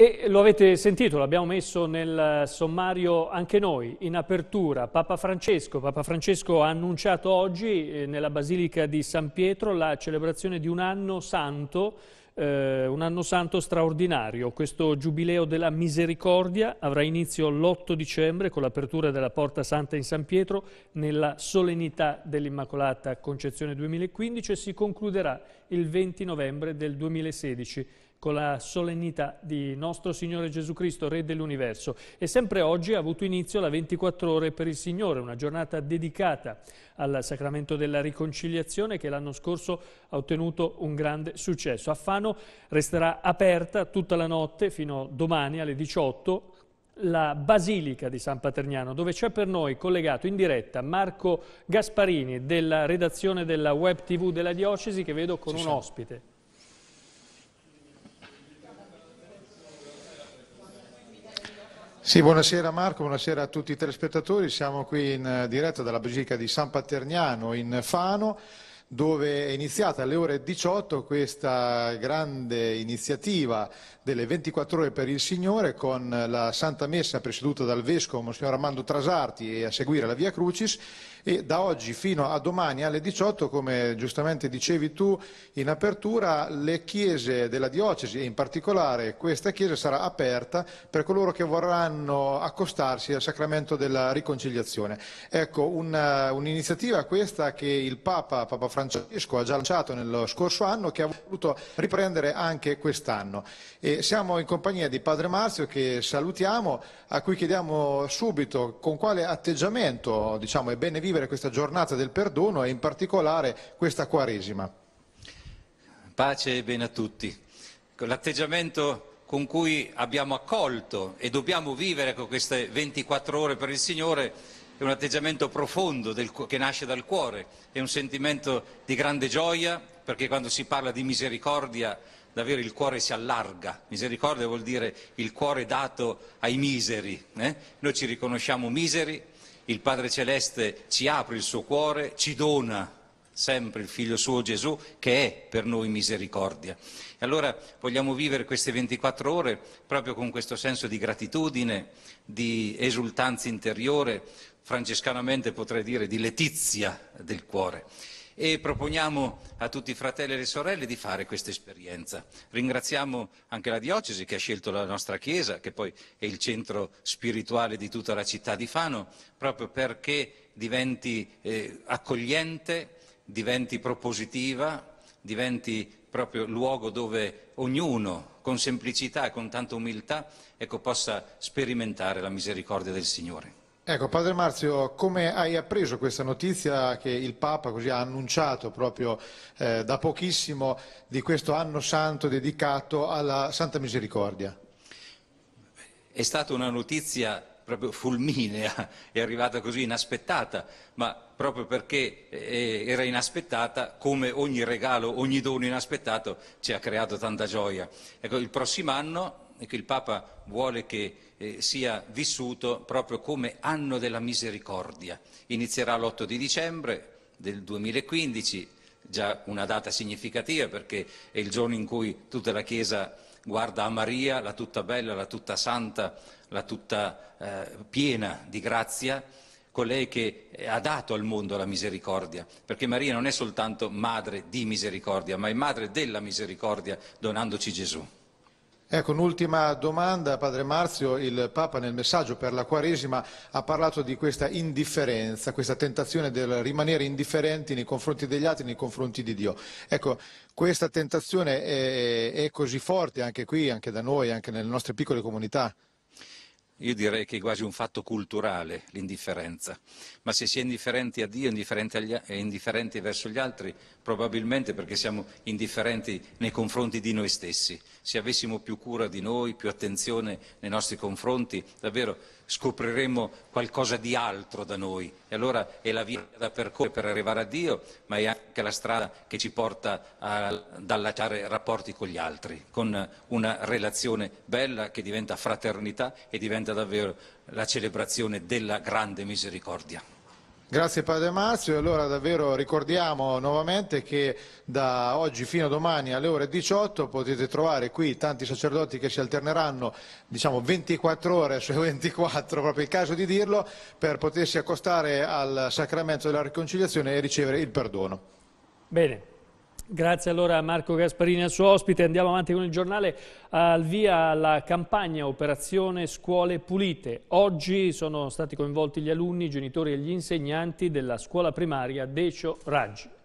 E lo avete sentito, l'abbiamo messo nel sommario anche noi, in apertura, Papa Francesco. Papa Francesco ha annunciato oggi eh, nella Basilica di San Pietro la celebrazione di un anno santo, eh, un anno santo straordinario. Questo Giubileo della Misericordia avrà inizio l'8 dicembre con l'apertura della Porta Santa in San Pietro nella solennità dell'Immacolata Concezione 2015 e si concluderà il 20 novembre del 2016 con la solennità di nostro Signore Gesù Cristo, Re dell'Universo. E sempre oggi ha avuto inizio la 24 ore per il Signore, una giornata dedicata al sacramento della riconciliazione che l'anno scorso ha ottenuto un grande successo. A Fano resterà aperta tutta la notte fino a domani alle 18 la Basilica di San Paterniano, dove c'è per noi collegato in diretta Marco Gasparini della redazione della Web TV della Diocesi che vedo con Ci un sono. ospite. Sì, buonasera Marco, buonasera a tutti i telespettatori. Siamo qui in eh, diretta dalla Basilica di San Paterniano in Fano dove è iniziata alle ore 18 questa grande iniziativa delle 24 ore per il Signore con la Santa Messa presieduta dal Vescovo Monsignor Armando Trasarti e a seguire la Via Crucis e da oggi fino a domani alle 18, come giustamente dicevi tu in apertura, le chiese della diocesi e in particolare questa chiesa sarà aperta per coloro che vorranno accostarsi al sacramento della riconciliazione. Ecco, una, un'iniziativa questa che il Papa, Papa Francesco ha già lanciato nello scorso anno che ha voluto riprendere anche quest'anno. E siamo in compagnia di Padre Marzio che salutiamo, a cui chiediamo subito con quale atteggiamento diciamo, è benevento descrivere questa giornata del perdono e in particolare questa Quaresima. Pace e bene a tutti. L'atteggiamento con cui abbiamo accolto e dobbiamo vivere con queste 24 ore per il Signore è un atteggiamento profondo del, che nasce dal cuore, è un sentimento di grande gioia, perché quando si parla di misericordia davvero il cuore si allarga, misericordia vuol dire il cuore dato ai miseri, eh? noi ci riconosciamo miseri, il Padre Celeste ci apre il suo cuore, ci dona sempre il figlio suo Gesù che è per noi misericordia. E allora vogliamo vivere queste 24 ore proprio con questo senso di gratitudine, di esultanza interiore, francescanamente potrei dire di letizia del cuore e proponiamo a tutti i fratelli e le sorelle di fare questa esperienza. Ringraziamo anche la diocesi che ha scelto la nostra chiesa, che poi è il centro spirituale di tutta la città di Fano, proprio perché diventi eh, accogliente, diventi propositiva, diventi proprio luogo dove ognuno con semplicità e con tanta umiltà ecco, possa sperimentare la misericordia del Signore. Ecco, padre Marzio, come hai appreso questa notizia che il Papa così ha annunciato proprio eh, da pochissimo di questo anno santo dedicato alla Santa Misericordia? È stata una notizia proprio fulminea, è arrivata così inaspettata, ma proprio perché eh, era inaspettata, come ogni regalo, ogni dono inaspettato, ci ha creato tanta gioia. Ecco, il prossimo anno, ecco, il Papa vuole che eh, sia vissuto proprio come anno della misericordia. Inizierà l'8 di dicembre del 2015, già una data significativa perché è il giorno in cui tutta la Chiesa guarda a Maria, la tutta bella, la tutta santa, la tutta eh, piena di grazia, colei che ha dato al mondo la misericordia, perché Maria non è soltanto madre di misericordia, ma è madre della misericordia donandoci Gesù. Ecco, un'ultima domanda, Padre Marzio. Il Papa nel messaggio per la Quaresima ha parlato di questa indifferenza, questa tentazione del rimanere indifferenti nei confronti degli altri, nei confronti di Dio. Ecco, questa tentazione è, è così forte anche qui, anche da noi, anche nelle nostre piccole comunità? Io direi che è quasi un fatto culturale l'indifferenza, ma se si è indifferenti a Dio indifferenti agli, e indifferenti verso gli altri, probabilmente perché siamo indifferenti nei confronti di noi stessi. Se avessimo più cura di noi, più attenzione nei nostri confronti, davvero scopriremo qualcosa di altro da noi. E allora è la via da percorrere per arrivare a Dio, ma è anche la strada che ci porta ad allacciare rapporti con gli altri, con una relazione bella che diventa fraternità e diventa davvero la celebrazione della grande misericordia. Grazie Padre Marzio, allora davvero ricordiamo nuovamente che da oggi fino a domani alle ore 18 potete trovare qui tanti sacerdoti che si alterneranno diciamo 24 ore su 24, proprio il caso di dirlo, per potersi accostare al sacramento della riconciliazione e ricevere il perdono. Bene. Grazie allora a Marco Gasparini al suo ospite, andiamo avanti con il giornale, al via la campagna Operazione Scuole Pulite. Oggi sono stati coinvolti gli alunni, i genitori e gli insegnanti della scuola primaria Decio Raggi.